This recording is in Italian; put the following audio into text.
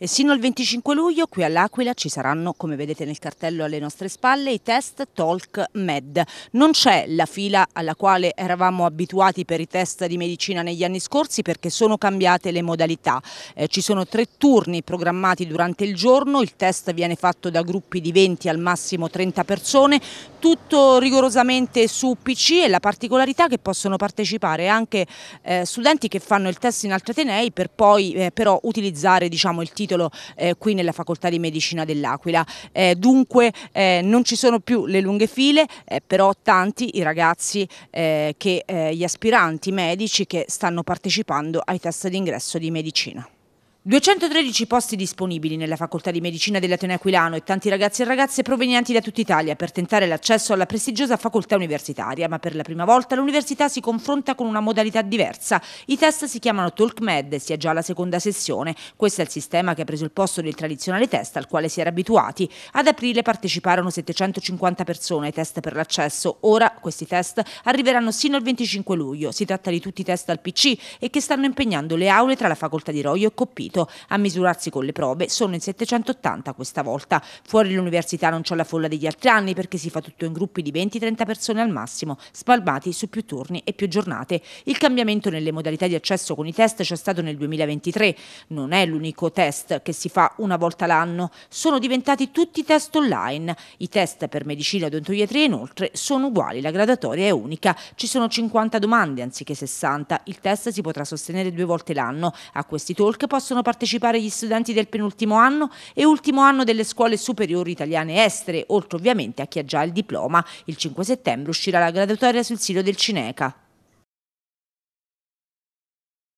E sino al 25 luglio qui all'Aquila ci saranno, come vedete nel cartello alle nostre spalle, i test Talk Med. Non c'è la fila alla quale eravamo abituati per i test di medicina negli anni scorsi perché sono cambiate le modalità. Eh, ci sono tre turni programmati durante il giorno, il test viene fatto da gruppi di 20 al massimo 30 persone, tutto rigorosamente su PC e la particolarità che possono partecipare anche eh, studenti che fanno il test in altri atenei per poi eh, però utilizzare diciamo, il titolo titolo eh, qui nella facoltà di medicina dell'Aquila. Eh, dunque eh, non ci sono più le lunghe file, eh, però tanti i ragazzi eh, che gli aspiranti medici che stanno partecipando ai test d'ingresso di medicina. 213 posti disponibili nella facoltà di medicina dell'Ateneo Aquilano e tanti ragazzi e ragazze provenienti da tutta Italia per tentare l'accesso alla prestigiosa facoltà universitaria, ma per la prima volta l'università si confronta con una modalità diversa. I test si chiamano TalkMed e si è già alla seconda sessione. Questo è il sistema che ha preso il posto del tradizionale test al quale si era abituati. Ad aprile parteciparono 750 persone ai test per l'accesso. Ora questi test arriveranno sino al 25 luglio. Si tratta di tutti i test al PC e che stanno impegnando le aule tra la facoltà di Roio e Coppito rifiuto. A misurarsi con le prove sono in 780 questa volta. Fuori l'università non c'è la folla degli altri anni perché si fa tutto in gruppi di 20-30 persone al massimo, spalmati su più turni e più giornate. Il cambiamento nelle modalità di accesso con i test c'è stato nel 2023. Non è l'unico test che si fa una volta l'anno, sono diventati tutti test online. I test per medicina, e odontoiatria inoltre sono uguali, la gradatoria è unica. Ci sono 50 domande anziché 60. Il test si potrà sostenere due volte l'anno. A questi talk possono partecipare gli studenti del penultimo anno e ultimo anno delle scuole superiori italiane estere, oltre ovviamente a chi ha già il diploma. Il 5 settembre uscirà la graduatoria sul sito del Cineca.